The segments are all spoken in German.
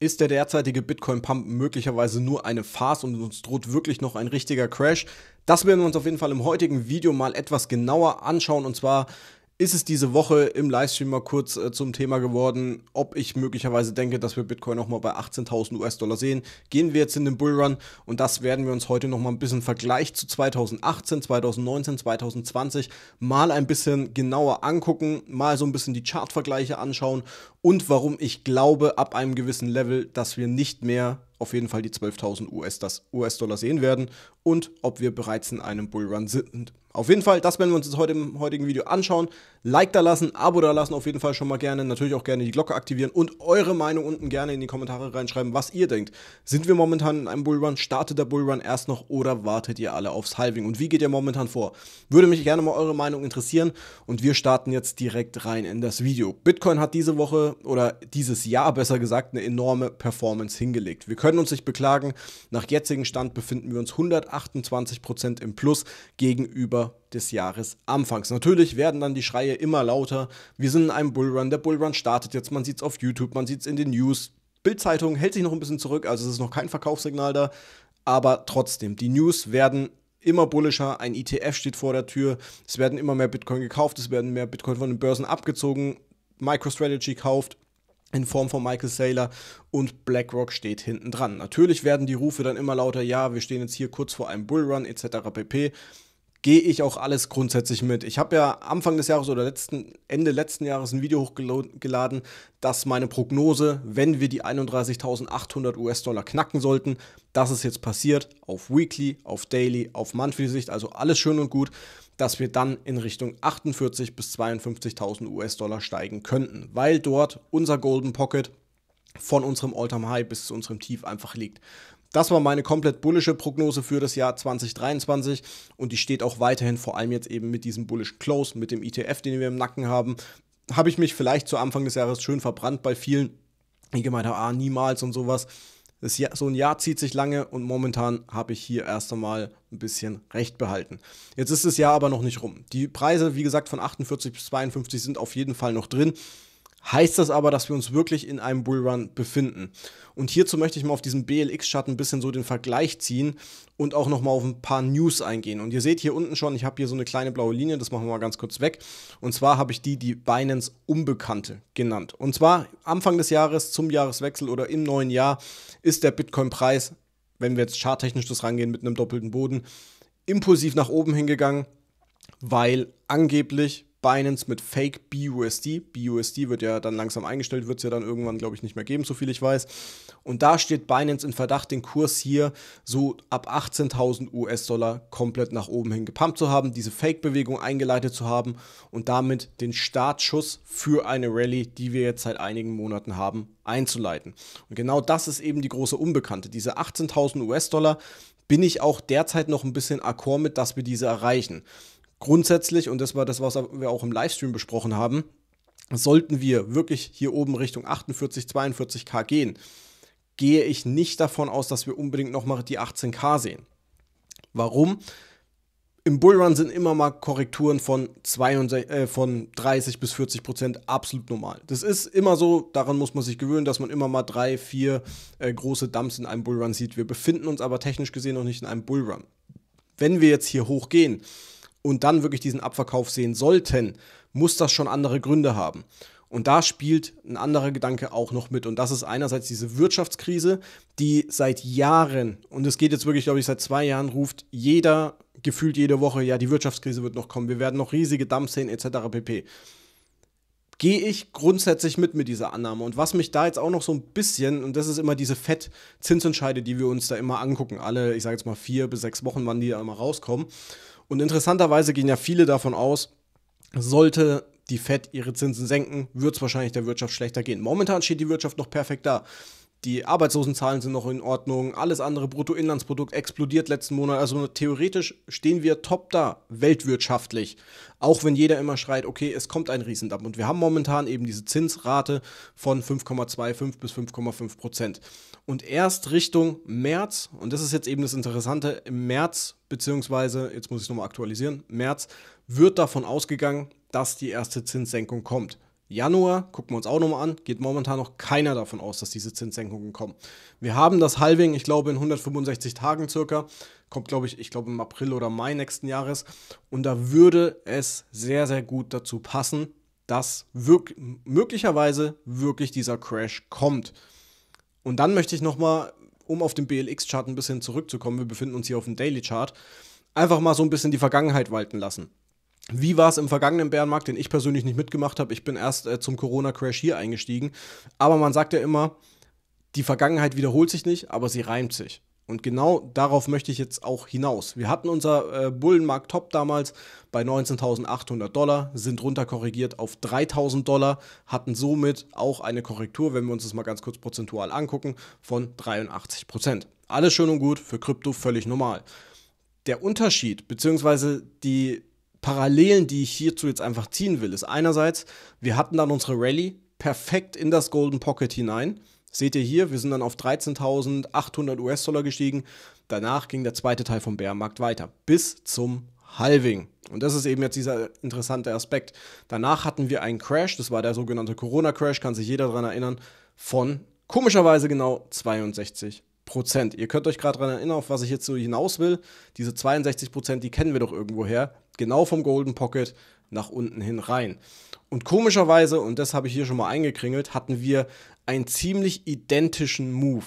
ist der derzeitige Bitcoin-Pump möglicherweise nur eine Farce und uns droht wirklich noch ein richtiger Crash? Das werden wir uns auf jeden Fall im heutigen Video mal etwas genauer anschauen und zwar ist es diese Woche im Livestream mal kurz äh, zum Thema geworden, ob ich möglicherweise denke, dass wir Bitcoin nochmal bei 18.000 US-Dollar sehen. Gehen wir jetzt in den Bullrun und das werden wir uns heute nochmal ein bisschen Vergleich zu 2018, 2019, 2020 mal ein bisschen genauer angucken, mal so ein bisschen die Chartvergleiche anschauen und warum ich glaube, ab einem gewissen Level, dass wir nicht mehr auf jeden Fall die 12.000 US-Dollar sehen werden und ob wir bereits in einem Bullrun sind. Auf jeden Fall, das werden wir uns jetzt heute im heutigen Video anschauen. Like da lassen, Abo da lassen auf jeden Fall schon mal gerne. Natürlich auch gerne die Glocke aktivieren und eure Meinung unten gerne in die Kommentare reinschreiben, was ihr denkt. Sind wir momentan in einem Bullrun? Startet der Bullrun erst noch oder wartet ihr alle aufs Halving? Und wie geht ihr momentan vor? Würde mich gerne mal eure Meinung interessieren und wir starten jetzt direkt rein in das Video. Bitcoin hat diese Woche oder dieses Jahr besser gesagt eine enorme Performance hingelegt. Wir können uns nicht beklagen. Nach jetzigem Stand befinden wir uns 128% im Plus gegenüber des Jahresanfangs. Natürlich werden dann die Schreie hier immer lauter. Wir sind in einem Bullrun. Der Bullrun startet jetzt. Man sieht es auf YouTube, man sieht es in den News. Bildzeitung hält sich noch ein bisschen zurück, also es ist noch kein Verkaufssignal da. Aber trotzdem, die News werden immer bullischer. Ein ETF steht vor der Tür. Es werden immer mehr Bitcoin gekauft. Es werden mehr Bitcoin von den Börsen abgezogen. MicroStrategy kauft in Form von Michael Saylor und BlackRock steht hinten dran. Natürlich werden die Rufe dann immer lauter, ja, wir stehen jetzt hier kurz vor einem Bullrun etc. pp gehe ich auch alles grundsätzlich mit. Ich habe ja Anfang des Jahres oder letzten, Ende letzten Jahres ein Video hochgeladen, dass meine Prognose, wenn wir die 31.800 US-Dollar knacken sollten, dass es jetzt passiert, auf Weekly, auf Daily, auf Monthly-Sicht, also alles schön und gut, dass wir dann in Richtung 48.000 bis 52.000 US-Dollar steigen könnten, weil dort unser Golden Pocket von unserem All-Time-High bis zu unserem Tief einfach liegt. Das war meine komplett bullische Prognose für das Jahr 2023 und die steht auch weiterhin, vor allem jetzt eben mit diesem bullischen Close, mit dem ETF, den wir im Nacken haben. Habe ich mich vielleicht zu Anfang des Jahres schön verbrannt bei vielen, die gemeint haben, ah, niemals und sowas. Jahr, so ein Jahr zieht sich lange und momentan habe ich hier erst einmal ein bisschen recht behalten. Jetzt ist das Jahr aber noch nicht rum. Die Preise, wie gesagt, von 48 bis 52 sind auf jeden Fall noch drin heißt das aber, dass wir uns wirklich in einem Bullrun befinden. Und hierzu möchte ich mal auf diesem BLX-Chart ein bisschen so den Vergleich ziehen und auch nochmal auf ein paar News eingehen. Und ihr seht hier unten schon, ich habe hier so eine kleine blaue Linie, das machen wir mal ganz kurz weg. Und zwar habe ich die die Binance Unbekannte genannt. Und zwar Anfang des Jahres, zum Jahreswechsel oder im neuen Jahr ist der Bitcoin-Preis, wenn wir jetzt charttechnisch das rangehen, mit einem doppelten Boden, impulsiv nach oben hingegangen, weil angeblich Binance mit Fake BUSD. BUSD wird ja dann langsam eingestellt, wird es ja dann irgendwann, glaube ich, nicht mehr geben, so viel ich weiß. Und da steht Binance in Verdacht, den Kurs hier so ab 18.000 US-Dollar komplett nach oben hin gepumpt zu haben, diese Fake-Bewegung eingeleitet zu haben und damit den Startschuss für eine Rallye, die wir jetzt seit einigen Monaten haben, einzuleiten. Und genau das ist eben die große Unbekannte. Diese 18.000 US-Dollar bin ich auch derzeit noch ein bisschen akkord mit, dass wir diese erreichen. Grundsätzlich, und das war das, was wir auch im Livestream besprochen haben, sollten wir wirklich hier oben Richtung 48, 42k gehen, gehe ich nicht davon aus, dass wir unbedingt nochmal die 18k sehen. Warum? Im Bullrun sind immer mal Korrekturen von, 62, äh, von 30 bis 40 Prozent absolut normal. Das ist immer so, daran muss man sich gewöhnen, dass man immer mal drei, vier äh, große Dumps in einem Bullrun sieht. Wir befinden uns aber technisch gesehen noch nicht in einem Bullrun. Wenn wir jetzt hier hochgehen, und dann wirklich diesen Abverkauf sehen sollten, muss das schon andere Gründe haben. Und da spielt ein anderer Gedanke auch noch mit. Und das ist einerseits diese Wirtschaftskrise, die seit Jahren, und es geht jetzt wirklich, glaube ich, seit zwei Jahren, ruft jeder, gefühlt jede Woche, ja, die Wirtschaftskrise wird noch kommen, wir werden noch riesige Dumps sehen, etc. pp. Gehe ich grundsätzlich mit mit dieser Annahme. Und was mich da jetzt auch noch so ein bisschen, und das ist immer diese Fett-Zinsentscheide, die wir uns da immer angucken, alle, ich sage jetzt mal vier bis sechs Wochen, wann die da immer rauskommen. Und interessanterweise gehen ja viele davon aus, sollte die Fed ihre Zinsen senken, wird es wahrscheinlich der Wirtschaft schlechter gehen. Momentan steht die Wirtschaft noch perfekt da die Arbeitslosenzahlen sind noch in Ordnung, alles andere Bruttoinlandsprodukt explodiert letzten Monat. Also theoretisch stehen wir top da, weltwirtschaftlich. Auch wenn jeder immer schreit, okay, es kommt ein Riesendamm. Und wir haben momentan eben diese Zinsrate von 5,25 bis 5,5 Prozent. Und erst Richtung März, und das ist jetzt eben das Interessante, im März, beziehungsweise, jetzt muss ich es nochmal aktualisieren, März wird davon ausgegangen, dass die erste Zinssenkung kommt. Januar, gucken wir uns auch nochmal an, geht momentan noch keiner davon aus, dass diese Zinssenkungen kommen. Wir haben das Halving, ich glaube, in 165 Tagen circa. Kommt, glaube ich, ich glaube im April oder Mai nächsten Jahres. Und da würde es sehr, sehr gut dazu passen, dass wirk möglicherweise wirklich dieser Crash kommt. Und dann möchte ich nochmal, um auf den BLX-Chart ein bisschen zurückzukommen, wir befinden uns hier auf dem Daily-Chart, einfach mal so ein bisschen die Vergangenheit walten lassen. Wie war es im vergangenen Bärenmarkt, den ich persönlich nicht mitgemacht habe? Ich bin erst äh, zum Corona-Crash hier eingestiegen. Aber man sagt ja immer, die Vergangenheit wiederholt sich nicht, aber sie reimt sich. Und genau darauf möchte ich jetzt auch hinaus. Wir hatten unser äh, Bullenmarkt-Top damals bei 19.800 Dollar, sind runterkorrigiert auf 3.000 Dollar, hatten somit auch eine Korrektur, wenn wir uns das mal ganz kurz prozentual angucken, von 83 Prozent. Alles schön und gut, für Krypto völlig normal. Der Unterschied, beziehungsweise die Parallelen, die ich hierzu jetzt einfach ziehen will, ist einerseits, wir hatten dann unsere Rallye perfekt in das Golden Pocket hinein. Seht ihr hier, wir sind dann auf 13.800 US-Dollar gestiegen. Danach ging der zweite Teil vom Bärenmarkt weiter, bis zum Halving. Und das ist eben jetzt dieser interessante Aspekt. Danach hatten wir einen Crash, das war der sogenannte Corona-Crash, kann sich jeder daran erinnern, von komischerweise genau 62 Prozent. Ihr könnt euch gerade daran erinnern, auf was ich jetzt so hinaus will. Diese 62 Prozent, die kennen wir doch irgendwoher. Genau vom Golden Pocket nach unten hin rein. Und komischerweise, und das habe ich hier schon mal eingekringelt, hatten wir einen ziemlich identischen Move,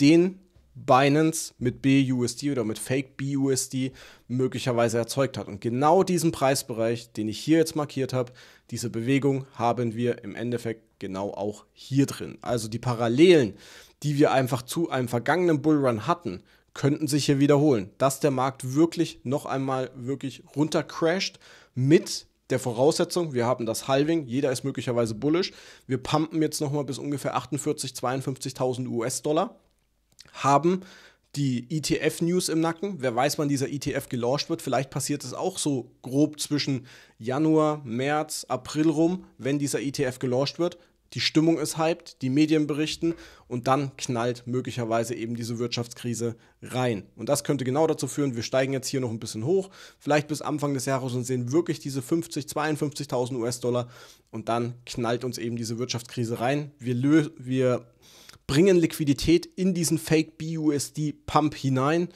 den Binance mit BUSD oder mit Fake BUSD möglicherweise erzeugt hat. Und genau diesen Preisbereich, den ich hier jetzt markiert habe, diese Bewegung haben wir im Endeffekt genau auch hier drin. Also die Parallelen, die wir einfach zu einem vergangenen Bullrun hatten, könnten sich hier wiederholen. Dass der Markt wirklich noch einmal wirklich runter crasht mit der Voraussetzung, wir haben das Halving, jeder ist möglicherweise bullisch, Wir pumpen jetzt nochmal bis ungefähr 48, 52.000 US-Dollar, haben die ETF-News im Nacken. Wer weiß, wann dieser ETF gelauncht wird. Vielleicht passiert es auch so grob zwischen Januar, März, April rum, wenn dieser ETF gelauncht wird die Stimmung ist hyped, die Medien berichten und dann knallt möglicherweise eben diese Wirtschaftskrise rein. Und das könnte genau dazu führen, wir steigen jetzt hier noch ein bisschen hoch, vielleicht bis Anfang des Jahres und sehen wirklich diese 50, 52.000 US-Dollar und dann knallt uns eben diese Wirtschaftskrise rein. Wir, wir bringen Liquidität in diesen Fake BUSD-Pump hinein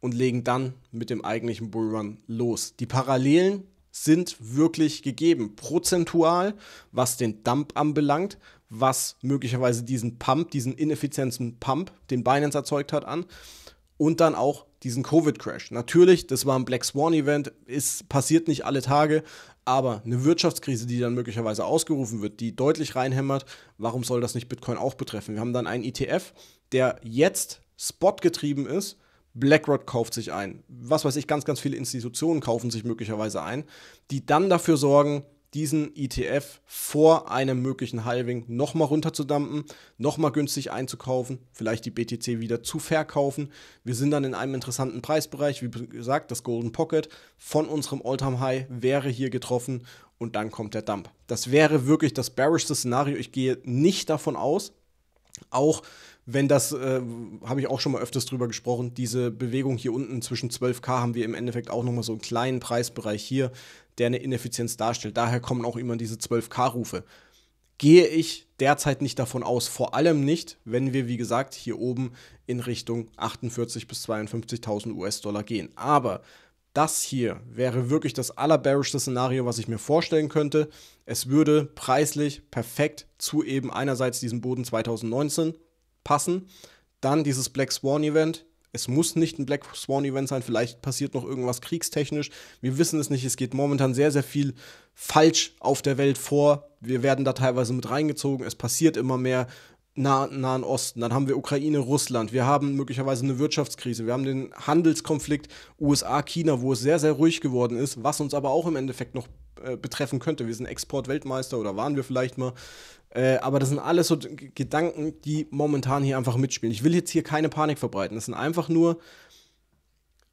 und legen dann mit dem eigentlichen Bullrun los. Die Parallelen sind wirklich gegeben. Prozentual, was den Dump anbelangt, was möglicherweise diesen Pump, diesen ineffizienten Pump, den Binance erzeugt hat, an. Und dann auch diesen Covid-Crash. Natürlich, das war ein Black Swan-Event, ist passiert nicht alle Tage, aber eine Wirtschaftskrise, die dann möglicherweise ausgerufen wird, die deutlich reinhämmert, warum soll das nicht Bitcoin auch betreffen? Wir haben dann einen ETF, der jetzt spotgetrieben ist BlackRock kauft sich ein, was weiß ich, ganz, ganz viele Institutionen kaufen sich möglicherweise ein, die dann dafür sorgen, diesen ETF vor einem möglichen Halving nochmal runterzudampen, nochmal günstig einzukaufen, vielleicht die BTC wieder zu verkaufen. Wir sind dann in einem interessanten Preisbereich, wie gesagt, das Golden Pocket von unserem all time High wäre hier getroffen und dann kommt der Dump. Das wäre wirklich das bearishste Szenario. Ich gehe nicht davon aus, auch wenn das, äh, habe ich auch schon mal öfters drüber gesprochen, diese Bewegung hier unten zwischen 12K haben wir im Endeffekt auch nochmal so einen kleinen Preisbereich hier, der eine Ineffizienz darstellt. Daher kommen auch immer diese 12K-Rufe. Gehe ich derzeit nicht davon aus, vor allem nicht, wenn wir, wie gesagt, hier oben in Richtung 48.000 bis 52.000 US-Dollar gehen. Aber das hier wäre wirklich das allerbearischste Szenario, was ich mir vorstellen könnte. Es würde preislich perfekt zu eben einerseits diesem Boden 2019 passen. Dann dieses Black Swan Event. Es muss nicht ein Black Swan Event sein, vielleicht passiert noch irgendwas kriegstechnisch. Wir wissen es nicht, es geht momentan sehr, sehr viel falsch auf der Welt vor. Wir werden da teilweise mit reingezogen, es passiert immer mehr. Nah, Nahen Osten, dann haben wir Ukraine, Russland, wir haben möglicherweise eine Wirtschaftskrise, wir haben den Handelskonflikt USA-China, wo es sehr, sehr ruhig geworden ist, was uns aber auch im Endeffekt noch äh, betreffen könnte. Wir sind Exportweltmeister oder waren wir vielleicht mal. Äh, aber das sind alles so Gedanken, die momentan hier einfach mitspielen. Ich will jetzt hier keine Panik verbreiten. Das sind einfach nur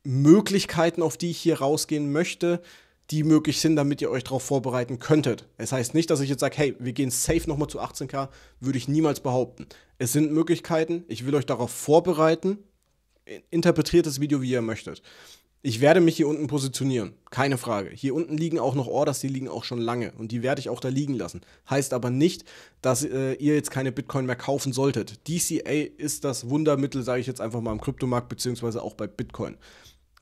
Möglichkeiten, auf die ich hier rausgehen möchte, die möglich sind, damit ihr euch darauf vorbereiten könntet. Es heißt nicht, dass ich jetzt sage, hey, wir gehen safe nochmal zu 18k, würde ich niemals behaupten. Es sind Möglichkeiten, ich will euch darauf vorbereiten. Interpretiert das Video, wie ihr möchtet. Ich werde mich hier unten positionieren, keine Frage. Hier unten liegen auch noch Orders, die liegen auch schon lange und die werde ich auch da liegen lassen. Heißt aber nicht, dass äh, ihr jetzt keine Bitcoin mehr kaufen solltet. DCA ist das Wundermittel, sage ich jetzt einfach mal im Kryptomarkt beziehungsweise auch bei Bitcoin.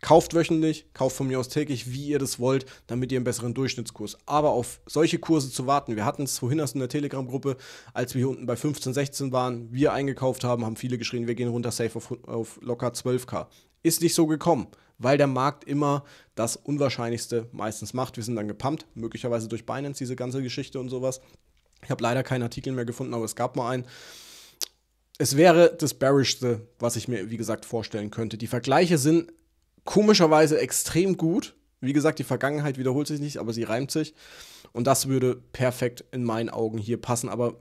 Kauft wöchentlich, kauft von mir aus täglich, wie ihr das wollt, damit ihr einen besseren Durchschnittskurs. Aber auf solche Kurse zu warten, wir hatten es vorhin erst in der Telegram-Gruppe, als wir hier unten bei 15, 16 waren, wir eingekauft haben, haben viele geschrien, wir gehen runter safe auf, auf locker 12k. Ist nicht so gekommen weil der Markt immer das Unwahrscheinlichste meistens macht. Wir sind dann gepumpt, möglicherweise durch Binance, diese ganze Geschichte und sowas. Ich habe leider keinen Artikel mehr gefunden, aber es gab mal einen. Es wäre das Bearishste, was ich mir, wie gesagt, vorstellen könnte. Die Vergleiche sind komischerweise extrem gut. Wie gesagt, die Vergangenheit wiederholt sich nicht, aber sie reimt sich. Und das würde perfekt in meinen Augen hier passen. Aber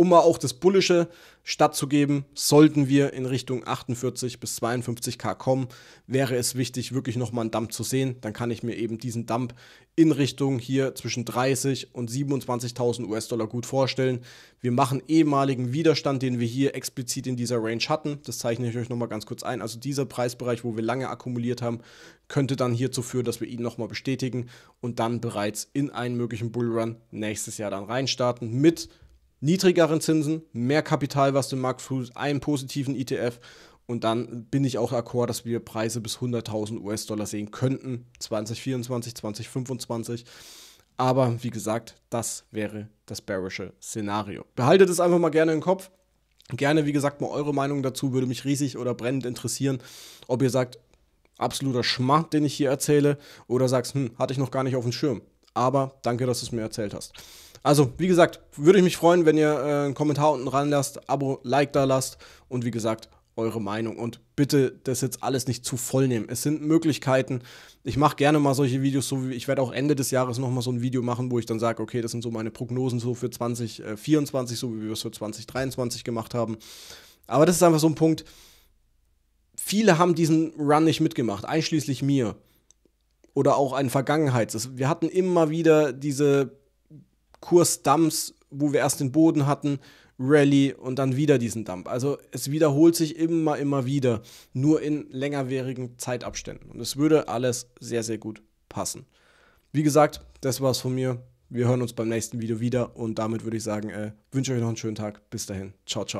um mal auch das Bullische stattzugeben, sollten wir in Richtung 48 bis 52k kommen, wäre es wichtig, wirklich nochmal einen Dump zu sehen. Dann kann ich mir eben diesen Dump in Richtung hier zwischen 30 und 27.000 US-Dollar gut vorstellen. Wir machen ehemaligen Widerstand, den wir hier explizit in dieser Range hatten. Das zeichne ich euch nochmal ganz kurz ein. Also dieser Preisbereich, wo wir lange akkumuliert haben, könnte dann hierzu führen, dass wir ihn nochmal bestätigen und dann bereits in einen möglichen Bullrun nächstes Jahr dann reinstarten mit niedrigeren Zinsen, mehr Kapital, was den Markt tust, einen positiven ETF. Und dann bin ich auch akkord, dass wir Preise bis 100.000 US-Dollar sehen könnten, 2024, 2025. Aber wie gesagt, das wäre das bearische Szenario. Behaltet es einfach mal gerne im Kopf. Gerne, wie gesagt, mal eure Meinung dazu würde mich riesig oder brennend interessieren, ob ihr sagt, absoluter Schmack, den ich hier erzähle, oder sagst, hm, hatte ich noch gar nicht auf dem Schirm. Aber danke, dass du es mir erzählt hast. Also, wie gesagt, würde ich mich freuen, wenn ihr äh, einen Kommentar unten ranlasst, Abo, Like da lasst und wie gesagt, eure Meinung. Und bitte das jetzt alles nicht zu voll nehmen. Es sind Möglichkeiten. Ich mache gerne mal solche Videos, so wie ich werde auch Ende des Jahres nochmal so ein Video machen, wo ich dann sage, okay, das sind so meine Prognosen so für 2024, äh, so wie wir es für 2023 gemacht haben. Aber das ist einfach so ein Punkt. Viele haben diesen Run nicht mitgemacht, einschließlich mir. Oder auch in Vergangenheit. Wir hatten immer wieder diese Kursdumps, wo wir erst den Boden hatten, Rally und dann wieder diesen Dump. Also es wiederholt sich immer, immer wieder, nur in längerwährigen Zeitabständen. Und es würde alles sehr, sehr gut passen. Wie gesagt, das war's von mir. Wir hören uns beim nächsten Video wieder und damit würde ich sagen, äh, wünsche euch noch einen schönen Tag. Bis dahin. Ciao, ciao.